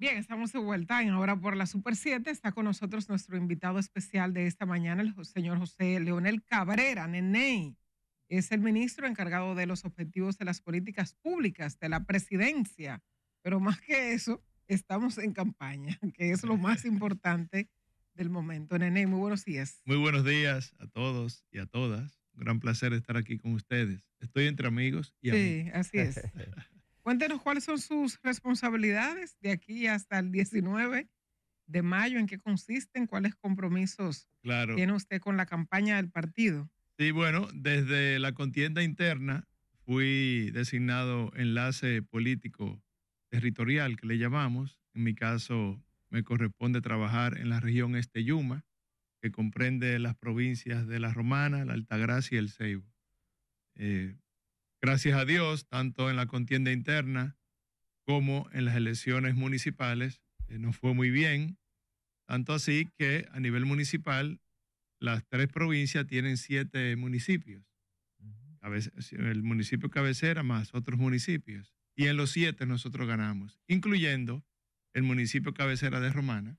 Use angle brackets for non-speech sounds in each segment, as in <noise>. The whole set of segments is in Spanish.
Bien, estamos de vuelta en ahora por la Super 7. Está con nosotros nuestro invitado especial de esta mañana, el señor José Leonel Cabrera, Nene. Es el ministro encargado de los objetivos de las políticas públicas de la presidencia. Pero más que eso, estamos en campaña, <laughs> que es lo más <laughs> importante del momento. Nene, muy buenos días. Muy buenos días a todos y a todas. gran placer estar aquí con ustedes. Estoy entre amigos y Sí, así es. <laughs> Cuéntenos cuáles son sus responsabilidades de aquí hasta el 19 de mayo, en qué consisten, cuáles compromisos tiene usted con la campaña del partido. Sí, bueno, desde la contienda interna fui designado enlace político territorial, que le llamamos. En mi caso, me corresponde trabajar en la región Este Yuma, que comprende las provincias de La Romana, La Altagracia y El Ceibo. Eh, Gracias a Dios, tanto en la contienda interna como en las elecciones municipales, eh, nos fue muy bien. Tanto así que a nivel municipal, las tres provincias tienen siete municipios. El municipio cabecera más otros municipios. Y en los siete nosotros ganamos, incluyendo el municipio cabecera de Romana,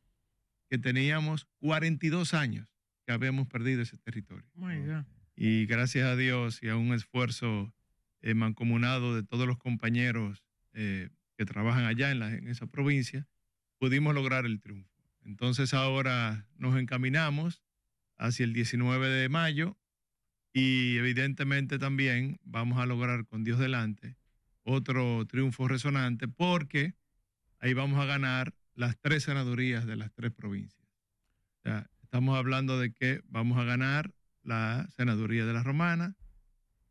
que teníamos 42 años que habíamos perdido ese territorio. y gracias a Dios y a un esfuerzo eh, mancomunado de todos los compañeros eh, que trabajan allá en, esa provincia, pudimos lograr el triunfo. Entonces ahora nos encaminamos hacia el 19 de mayo y evidentemente también vamos a lograr con Dios delante otro triunfo resonante porque ahí vamos a ganar las tres senadurías de las tres provincias. estamos hablando de que vamos a ganar la senaduría de la Romana,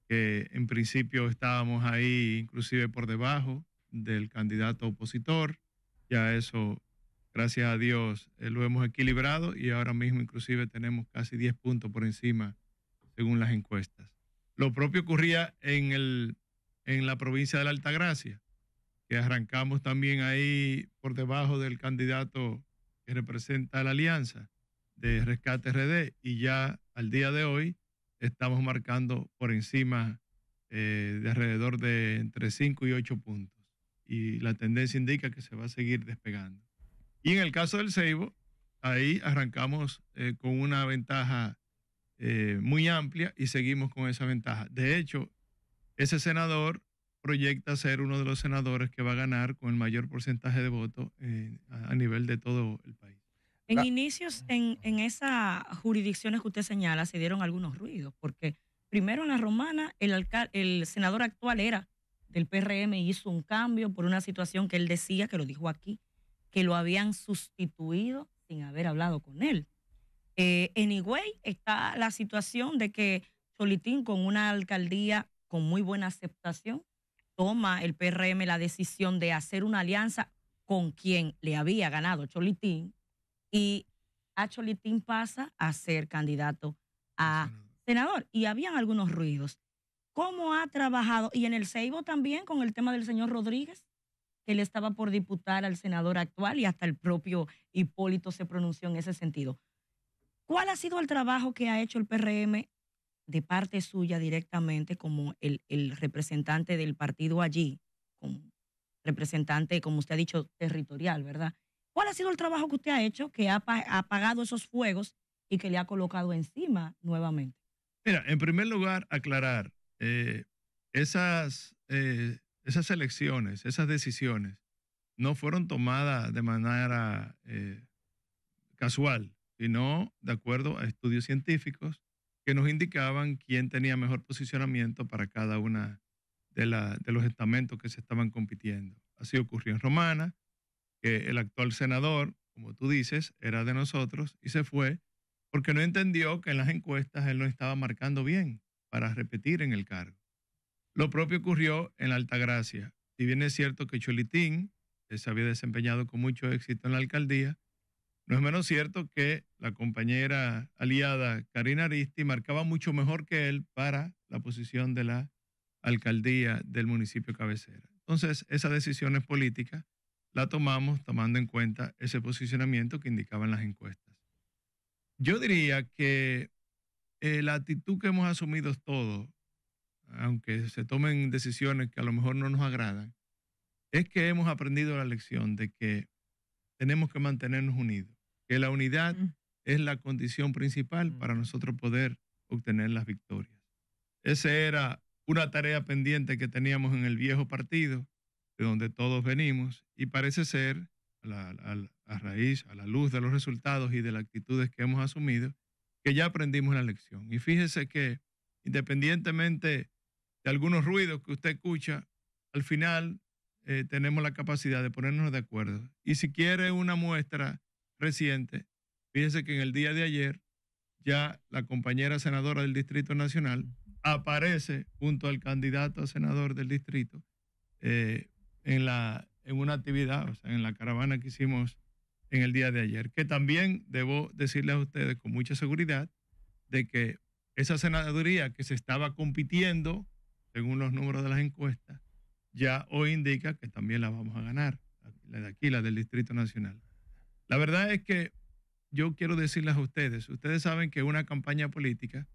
que en principio estábamos ahí inclusive por debajo del candidato opositor. Ya eso, gracias a Dios, eh, lo hemos equilibrado y ahora mismo inclusive tenemos casi 10 puntos por encima según las encuestas. Lo propio ocurría en, el, en la provincia de la Altagracia, que arrancamos también ahí por debajo del candidato que representa la alianza de Rescate RD y ya al día de hoy estamos marcando por encima eh, de alrededor de entre 5 y 8 puntos. Y la tendencia indica que se va a seguir despegando. Y en el caso del Ceibo, ahí arrancamos eh, con una ventaja eh, muy amplia y seguimos con esa ventaja. De hecho, ese senador proyecta ser uno de los senadores que va a ganar con el mayor porcentaje de votos a nivel de todo el país. En inicios, en, esas jurisdicciones que usted señala, se dieron algunos ruidos, porque primero en la romana, el, el senador actual era del PRM y hizo un cambio por una situación que él decía, que lo dijo aquí, que lo habían sustituido sin haber hablado con él. en eh, Higüey está la situación de que Cholitín, con una alcaldía con muy buena aceptación, toma el PRM la decisión de hacer una alianza con quien le había ganado Cholitín y Acholitín pasa a ser candidato a senador. Y habían algunos ruidos. ¿Cómo ha trabajado? Y en el Seibo también con el tema del señor Rodríguez, que le estaba por diputar al senador actual y hasta el propio Hipólito se pronunció en ese sentido. ¿Cuál ha sido el trabajo que ha hecho el PRM de parte suya directamente como el, el representante del partido allí, como representante, como usted ha dicho, territorial, ¿verdad? ¿Cuál ha sido el trabajo que usted ha hecho que ha apagado esos fuegos y que le ha colocado encima nuevamente? Mira, en primer lugar, aclarar, eh, esas, eh, esas elecciones, esas decisiones, no fueron tomadas de manera eh, casual, sino de acuerdo a estudios científicos que nos indicaban quién tenía mejor posicionamiento para cada una de, de los estamentos que se estaban compitiendo. Así ocurrió en Romana, que el actual senador, como tú dices, era de nosotros y se fue porque no entendió que en las encuestas él no estaba marcando bien para repetir en el cargo. Lo propio ocurrió en la Altagracia. Si bien es cierto que Cholitín se había desempeñado con mucho éxito en la alcaldía, no es menos cierto que la compañera aliada Karina Aristi marcaba mucho mejor que él para la posición de la alcaldía del municipio cabecera. Entonces, esa decisión es política la tomamos tomando en cuenta ese posicionamiento que indicaban las encuestas. Yo diría que eh, la actitud que hemos asumido todos, aunque se tomen decisiones que a lo mejor no nos agradan, es que hemos aprendido la lección de que tenemos que mantenernos unidos, que la unidad mm. es la condición principal mm. para nosotros poder obtener las victorias. Esa era una tarea pendiente que teníamos en el viejo partido de donde todos venimos y parece ser, a, raíz, a la luz de los resultados y de las actitudes que hemos asumido, que ya aprendimos la lección. Y fíjese que independientemente de algunos ruidos que usted escucha, al final eh, tenemos la capacidad de ponernos de acuerdo. Y si quiere una muestra reciente, fíjese que en el día de ayer ya la compañera senadora del Distrito Nacional aparece junto al candidato a senador del distrito eh, en, la, en una actividad, o sea, en la caravana que hicimos en el día de ayer, que también debo decirles a ustedes con mucha seguridad de que esa senaduría que se estaba compitiendo, según los números de las encuestas, ya hoy indica que también la vamos a ganar, la de aquí, la del Distrito Nacional. La verdad es que yo quiero decirles a ustedes, ustedes saben que una campaña política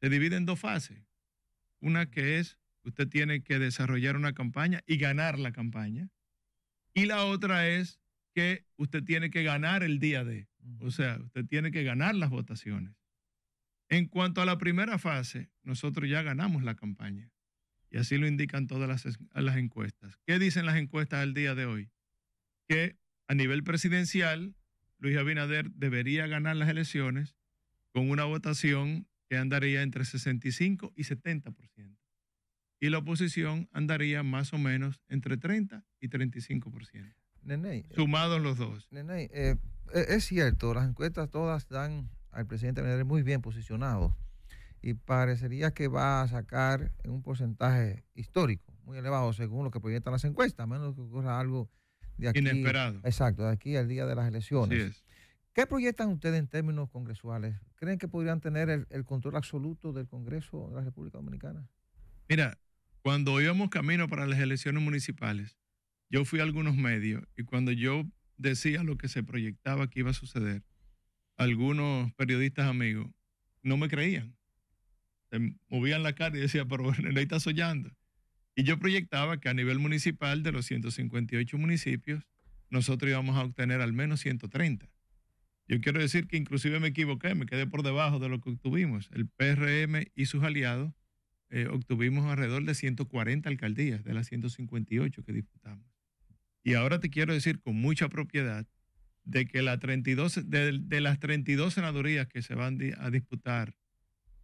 se divide en dos fases, una que es Usted tiene que desarrollar una campaña y ganar la campaña. Y la otra es que usted tiene que ganar el día de. O sea, usted tiene que ganar las votaciones. En cuanto a la primera fase, nosotros ya ganamos la campaña. Y así lo indican todas las, las, encuestas. ¿Qué dicen las encuestas al día de hoy? Que a nivel presidencial, Luis Abinader debería ganar las elecciones con una votación que andaría entre 65 y 70% y la oposición andaría más o menos entre 30 y 35%. Nene, eh, sumados los dos. Nene, eh, e-, es cierto, las encuestas todas dan al presidente Abinader muy bien posicionado y parecería que va a sacar un porcentaje histórico, muy elevado según lo que proyectan las encuestas, a menos que ocurra algo de aquí. Inesperado. Exacto, de aquí al día de las elecciones. ¿Qué proyectan ustedes en términos congresuales? ¿Creen que podrían tener el, el control absoluto del Congreso de la República Dominicana? Mira, cuando íbamos camino para las elecciones municipales, yo fui a algunos medios y cuando yo decía lo que se proyectaba que iba a suceder, algunos periodistas amigos no me creían. Se movían la cara y decían, pero ahí está soñando. Y yo proyectaba que a nivel municipal de los 158 municipios, nosotros íbamos a obtener al menos 130. Yo quiero decir que inclusive me equivoqué, me quedé por debajo de lo que obtuvimos. El PRM y sus aliados eh, obtuvimos alrededor de 140 alcaldías de las 158 que disputamos. Y ahora te quiero decir con mucha propiedad de que la 32, de, las 32 senadurías que se van a disputar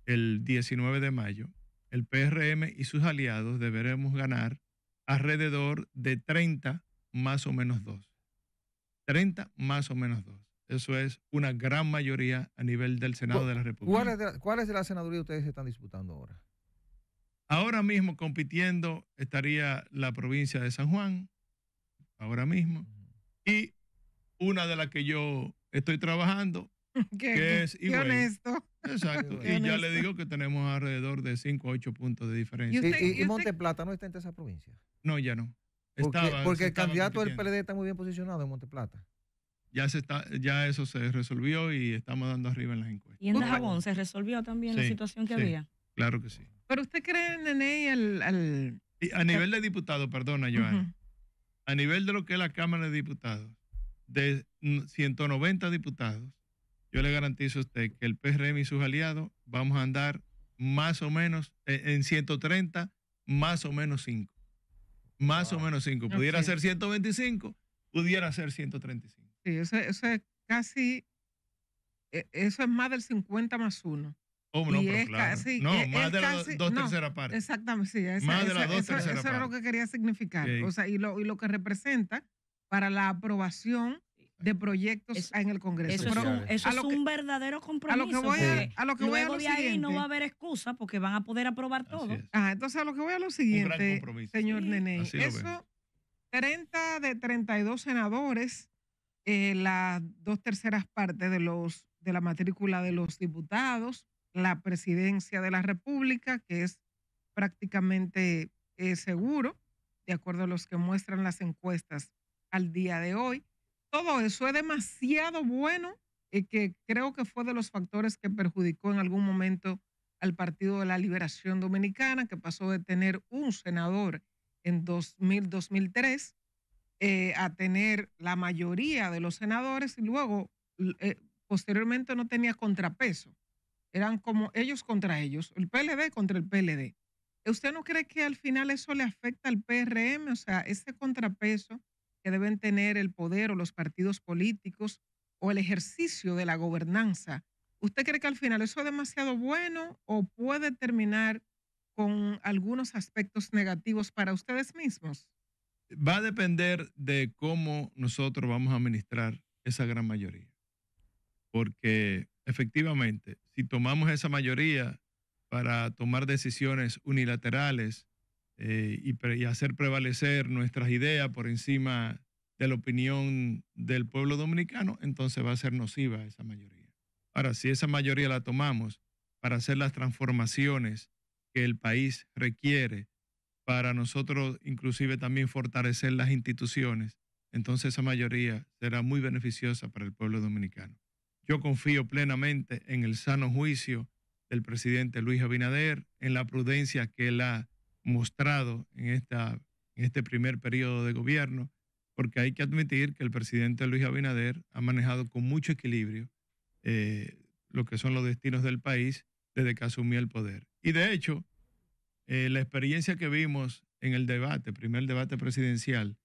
el 19 de mayo, el PRM y sus aliados deberemos ganar alrededor de 30 más o menos 2. 30 más o menos 2. Eso es una gran mayoría a nivel del Senado de la República. ¿Cuáles de, de las senadurías ustedes están disputando ahora? Ahora mismo compitiendo estaría la provincia de San Juan, ahora mismo, y una de las que yo estoy trabajando, <laughs> que es honesto. Exacto. <laughs> y ya le digo que tenemos alrededor de 5 a 8 puntos de diferencia. ¿Y, Monteplata no está entre esa provincia? No, ya no. porque, el candidato del PLD está muy bien posicionado en Monte Plata. Ya, se está, ya eso se resolvió y estamos dando arriba en las encuestas. ¿Y en Dajabón se resolvió también la situación que había? Claro que sí. ¿Pero usted cree, Nene, al, al... A nivel de diputado, perdona, Joan. A nivel de lo que es la Cámara de Diputados, de 190 diputados, yo le garantizo a usted que el PRM y sus aliados vamos a andar más o menos eh, en 130, más o menos 5. Más o menos 5. Pudiera ser 125, pudiera ser 135. Sí, eso, eso es casi, e, eso es más del 50 más 1 no, es casi, más de las dos terceras partes. Exactamente, sí. más de las dos terceras Eso era lo que quería significar. O sea, y lo, y lo que representa para la aprobación de proyectos en el Congreso. Eso es un, verdadero compromiso. A lo que voy a, a voy ahí no va a haber excusa porque van a poder aprobar todo. entonces a lo que voy a lo siguiente, señor sí. Nene, eso, 30 de 32 senadores, eh, las dos terceras partes de los de la matrícula de los diputados, la presidencia de la República, que es prácticamente eh, seguro, de acuerdo a los que muestran las encuestas al día de hoy. Todo eso es demasiado bueno y eh, que creo que fue de los factores que perjudicó en algún momento al Partido de la Liberación Dominicana, que pasó de tener un senador en 2000-2003 eh, a tener la mayoría de los senadores y luego posteriormente no tenía contrapeso eran como ellos contra ellos, el PLD contra el PLD. ¿Usted no cree que al final eso le afecta al PRM? O sea, ese contrapeso que deben tener el poder o los partidos políticos o el ejercicio de la gobernanza. ¿Usted cree que al final eso es demasiado bueno o puede terminar con algunos aspectos negativos para ustedes mismos? Va a depender de cómo nosotros vamos a administrar esa gran mayoría. Porque efectivamente, si tomamos esa mayoría para tomar decisiones unilaterales eh, y, y, hacer prevalecer nuestras ideas por encima de la opinión del pueblo dominicano, entonces va a ser nociva esa mayoría. Ahora, si esa mayoría la tomamos para hacer las transformaciones que el país requiere, para nosotros inclusive también fortalecer las instituciones, entonces esa mayoría será muy beneficiosa para el pueblo dominicano. Yo confío plenamente en el sano juicio del presidente Luis Abinader, en la prudencia que él ha mostrado en, esta, este primer periodo de gobierno, porque hay que admitir que el presidente Luis Abinader ha manejado con mucho equilibrio eh, lo que son los destinos del país desde que asumió el poder. Y de hecho, eh, la experiencia que vimos en el debate, primer debate presidencial,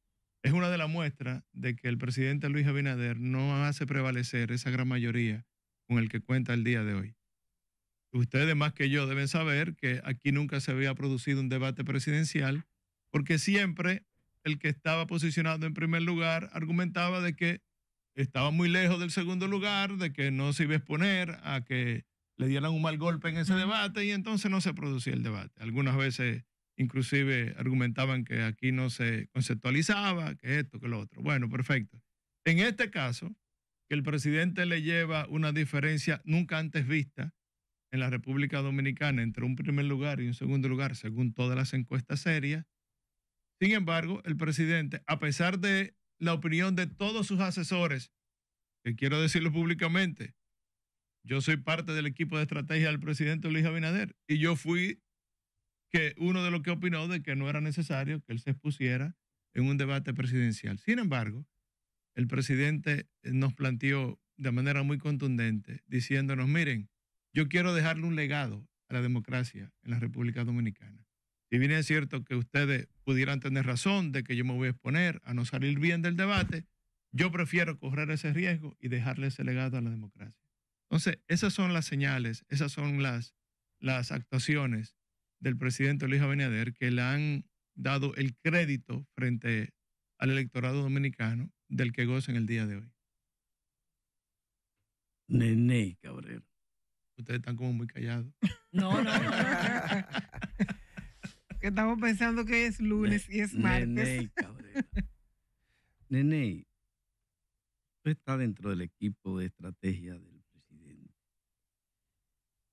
es una de las muestras de que el presidente Luis Abinader no hace prevalecer esa gran mayoría con el que cuenta el día de hoy. Ustedes más que yo deben saber que aquí nunca se había producido un debate presidencial porque siempre el que estaba posicionado en primer lugar argumentaba de que estaba muy lejos del segundo lugar, de que no se iba a exponer a que le dieran un mal golpe en ese debate y entonces no se producía el debate. Algunas veces inclusive argumentaban que aquí no se conceptualizaba, que esto, que lo otro. Bueno, perfecto. En este caso, que el presidente le lleva una diferencia nunca antes vista en la República Dominicana entre un primer lugar y un segundo lugar, según todas las encuestas serias. Sin embargo, el presidente, a pesar de la opinión de todos sus asesores, que quiero decirlo públicamente, yo soy parte del equipo de estrategia del presidente Luis Abinader y yo fui que uno de los que opinó de que no era necesario que él se expusiera en un debate presidencial. Sin embargo, el presidente eh, nos planteó de manera muy contundente, diciéndonos, miren, yo quiero dejarle un legado a la democracia en la República Dominicana. Si bien es cierto que ustedes pudieran tener razón de que yo me voy a exponer a no salir bien del debate, yo prefiero correr ese riesgo y dejarle ese legado a la democracia. Entonces, esas son las señales, esas son las, las actuaciones del presidente Luis Abinader que le han dado el crédito frente al electorado dominicano del que goza en el día de hoy. Nene Cabrera. Ustedes están como muy callados. <laughs> No, no. no. estamos pensando que es lunes y es martes. Nene Cabrera. Nene, tú estás dentro del equipo de estrategia del presidente.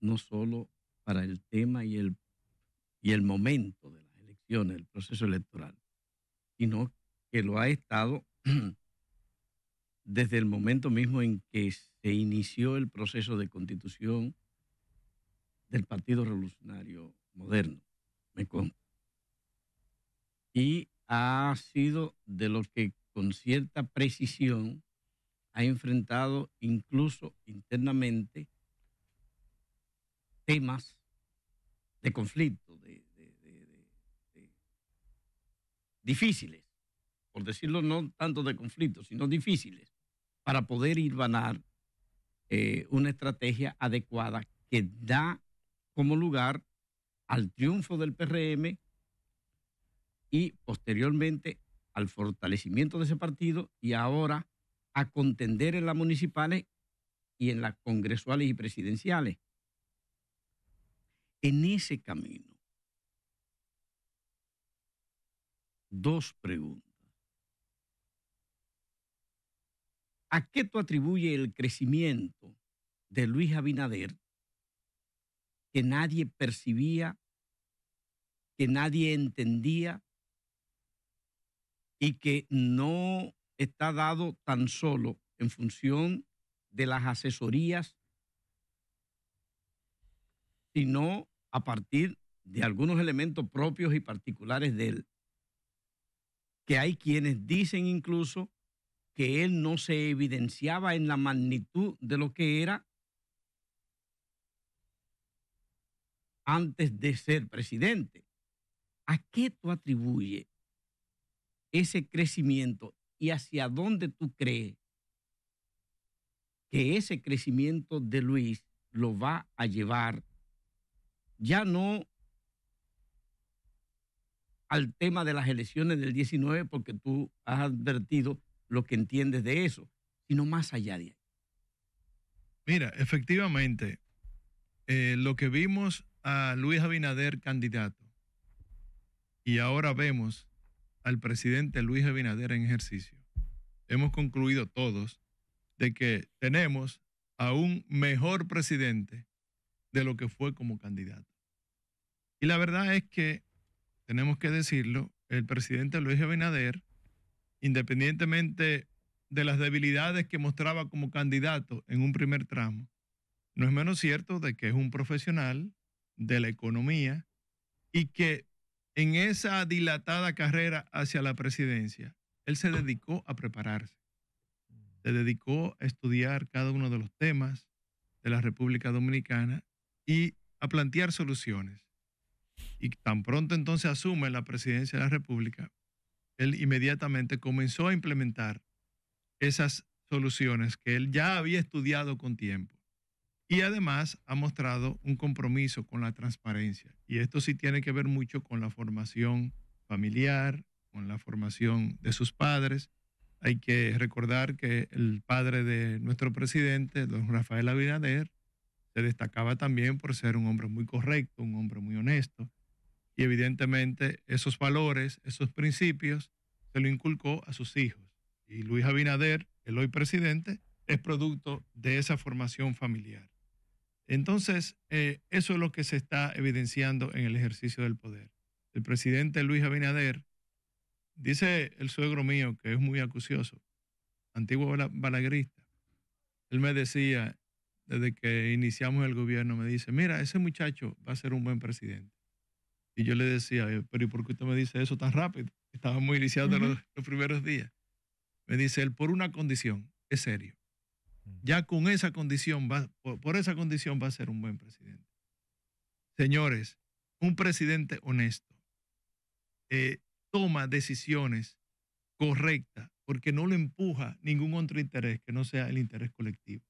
No solo para el tema y el y el momento de las elecciones, el proceso electoral, sino que lo ha estado <clears throat> desde el momento mismo en que se inició el proceso de constitución del Partido Revolucionario Moderno, me Y ha sido de lo que con cierta precisión ha enfrentado incluso internamente temas de conflicto difíciles, por decirlo no tanto de conflictos, sino difíciles, para poder ir ganar eh, una estrategia adecuada que da como lugar al triunfo del PRM y posteriormente al fortalecimiento de ese partido y ahora a contender en las municipales y en las congresuales y presidenciales. En ese camino dos preguntas. ¿A qué tú atribuye el crecimiento de Luis Abinader que nadie percibía, que nadie entendía y que no está dado tan solo en función de las asesorías, sino a partir de algunos elementos propios y particulares de él? que hay quienes dicen incluso que él no se evidenciaba en la magnitud de lo que era antes de ser presidente. ¿A qué tú atribuyes ese crecimiento y hacia dónde tú crees que ese crecimiento de Luis lo va a llevar ya no al tema de las elecciones del 19 porque tú has advertido lo que entiendes de eso, sino más allá de ahí. Mira, efectivamente, eh, lo que vimos a Luis Abinader candidato y ahora vemos al presidente Luis Abinader en ejercicio, hemos concluido todos de que tenemos a un mejor presidente de lo que fue como candidato. Y la verdad es que tenemos que decirlo, el presidente Luis Abinader, independientemente de las debilidades que mostraba como candidato en un primer tramo, no es menos cierto de que es un profesional de la economía y que en esa dilatada carrera hacia la presidencia, él se dedicó a prepararse, se dedicó a estudiar cada uno de los temas de la República Dominicana y a plantear soluciones y tan pronto entonces asume la presidencia de la República, él inmediatamente comenzó a implementar esas soluciones que él ya había estudiado con tiempo. Y además ha mostrado un compromiso con la transparencia. Y esto sí tiene que ver mucho con la formación familiar, con la formación de sus padres. Hay que recordar que el padre de nuestro presidente, don Rafael Abinader, se destacaba también por ser un hombre muy correcto, un hombre muy honesto. Y evidentemente esos valores, esos principios, se lo inculcó a sus hijos. Y Luis Abinader, el hoy presidente, es producto de esa formación familiar. Entonces, eh, eso es lo que se está evidenciando en el ejercicio del poder. El presidente Luis Abinader, dice el suegro mío, que es muy acucioso, antiguo balaguerista, él me decía, desde que iniciamos el gobierno, me dice, mira, ese muchacho va a ser un buen presidente. Y yo le decía, pero ¿y por qué usted me dice eso tan rápido? Estaba muy iniciado los, primeros días. Me dice él, por una condición, es serio. Ya con esa condición, va, por, esa condición va a ser un buen presidente. Señores, un presidente honesto eh, toma decisiones correctas porque no le empuja ningún otro interés que no sea el interés colectivo.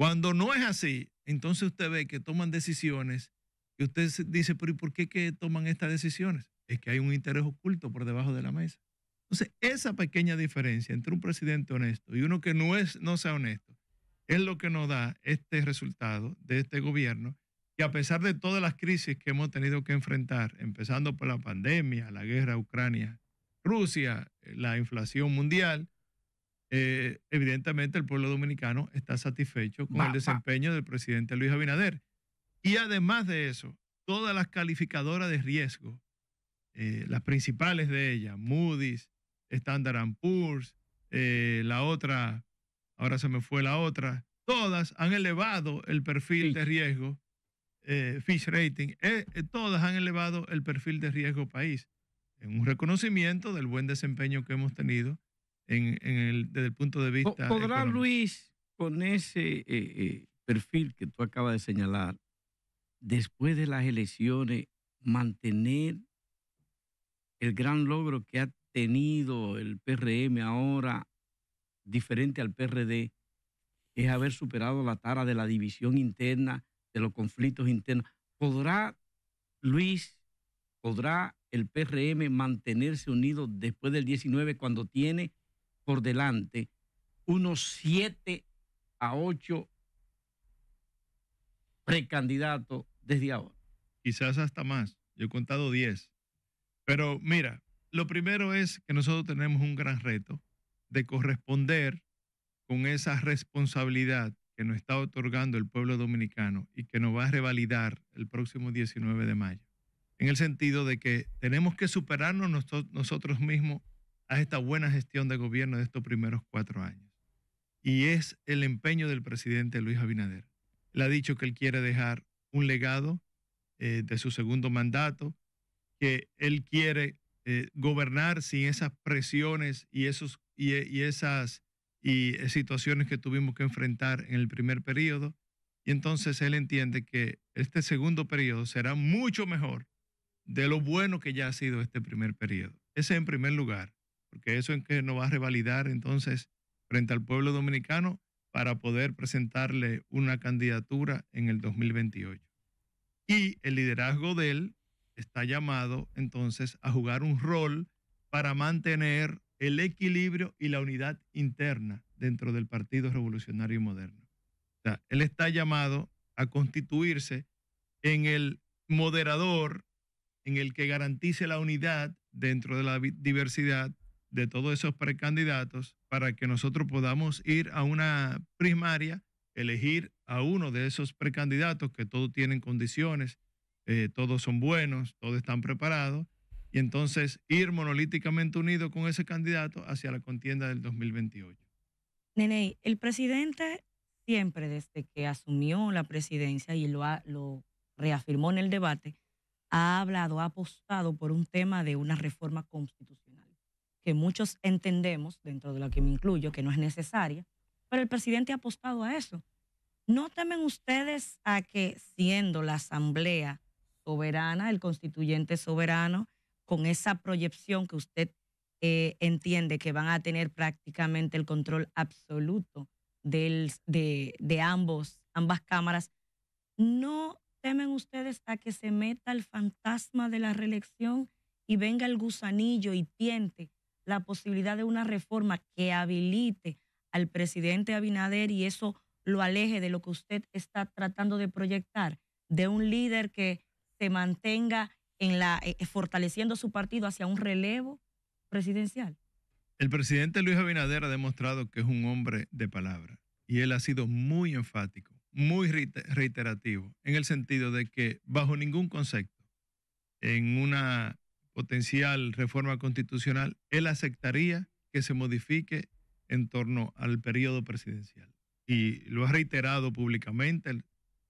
Cuando no es así, entonces usted ve que toman decisiones y usted dice, pero ¿y por qué que toman estas decisiones? Es que hay un interés oculto por debajo de la mesa. Entonces, esa pequeña diferencia entre un presidente honesto y uno que no, es, no sea honesto es lo que nos da este resultado de este gobierno que a pesar de todas las crisis que hemos tenido que enfrentar, empezando por la pandemia, la guerra Ucrania-Rusia, eh, la inflación mundial, eh, evidentemente el pueblo dominicano está satisfecho con el desempeño del presidente Luis Abinader. Y además de eso, todas las calificadoras de riesgo, eh, las principales de ellas, Moody's, Standard Poor's, eh, la otra, ahora se me fue la otra, todas han elevado el perfil de riesgo, Fish Rating, todas han elevado el perfil de riesgo país, en un reconocimiento del buen desempeño que hemos tenido desde el punto de vista. ¿Podrá Luis, con ese eh, eh, perfil que tú acabas de señalar, después de las elecciones, mantener el gran logro que ha tenido el PRM ahora, diferente al PRD, es haber superado la tara de la división interna, de los conflictos internos. ¿Podrá Luis, podrá el PRM mantenerse unido después del 19 cuando tiene por delante unos siete a ocho precandidatos desde ahora. Quizás hasta más. Yo he contado 10. Pero mira, lo primero es que nosotros tenemos un gran reto de corresponder con esa responsabilidad que nos está otorgando el pueblo dominicano y que nos va a revalidar el próximo 19 de mayo. En el sentido de que tenemos que superarnos nosotros mismos a esta buena gestión de gobierno de estos primeros cuatro años. Y es el empeño del presidente Luis Abinader. Le ha dicho que él quiere dejar un legado eh, de su segundo mandato, que él quiere eh, gobernar sin esas presiones y, esos, y, esas y eh, situaciones que tuvimos que enfrentar en el primer periodo. Y entonces él entiende que este segundo periodo será mucho mejor de lo bueno que ya ha sido este primer periodo. Ese en primer lugar porque eso es que no va a revalidar entonces frente al pueblo dominicano para poder presentarle una candidatura en el 2028. Y el liderazgo de él está llamado entonces a jugar un rol para mantener el equilibrio y la unidad interna dentro del Partido Revolucionario Moderno. O sea, él está llamado a constituirse en el moderador, en el que garantice la unidad dentro de la diversidad de todos esos precandidatos para que nosotros podamos ir a una primaria, elegir a uno de esos precandidatos que todos tienen condiciones, eh, todos son buenos, todos están preparados, y entonces ir monolíticamente unido con ese candidato hacia la contienda del 2028. Nene, el presidente siempre desde que asumió la presidencia y lo, ha, lo reafirmó en el debate, ha hablado, ha apostado por un tema de una reforma constitucional que muchos entendemos, dentro de lo que me incluyo, que no es necesaria, pero el presidente ha apostado a eso. ¿No temen ustedes a que siendo la Asamblea soberana, el constituyente soberano, con esa proyección que usted eh, entiende que van a tener prácticamente el control absoluto de, ambos, ambas cámaras, ¿no temen ustedes a que se meta el fantasma de la reelección y venga el gusanillo y tiente la posibilidad de una reforma que habilite al presidente Abinader y eso lo aleje de lo que usted está tratando de proyectar, de un líder que se mantenga en la eh, eh, fortaleciendo su partido hacia un relevo presidencial. El presidente Luis Abinader ha demostrado que es un hombre de palabra y él ha sido muy enfático, muy reiterativo en el sentido de que bajo ningún concepto en una potencial reforma constitucional, él aceptaría que se modifique en torno al periodo presidencial. Y lo ha reiterado públicamente,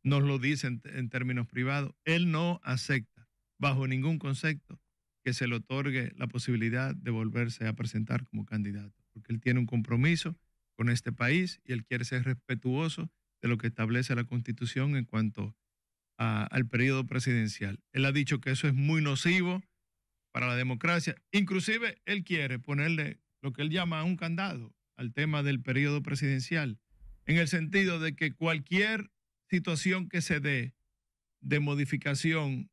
nos lo dice en, términos privados, él no acepta bajo ningún concepto que se le otorgue la posibilidad de volverse a presentar como candidato, porque él tiene un compromiso con este país y él quiere ser respetuoso de lo que establece la Constitución en cuanto al periodo presidencial. Él ha dicho que eso es muy nocivo para la democracia. Inclusive él quiere ponerle lo que él llama un candado al tema del periodo presidencial, en el sentido de que cualquier situación que se dé de modificación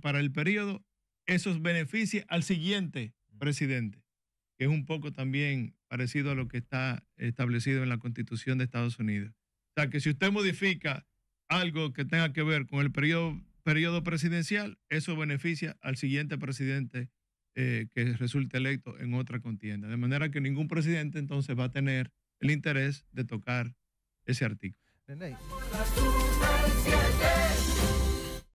para el periodo, eso beneficia al siguiente presidente, que es un poco también parecido a lo que está establecido en la Constitución de Estados Unidos. O sea, que si usted modifica algo que tenga que ver con el periodo periodo presidencial, eso beneficia al siguiente presidente eh, que resulte electo en otra contienda. De manera que ningún presidente entonces va a tener el interés de tocar ese artículo.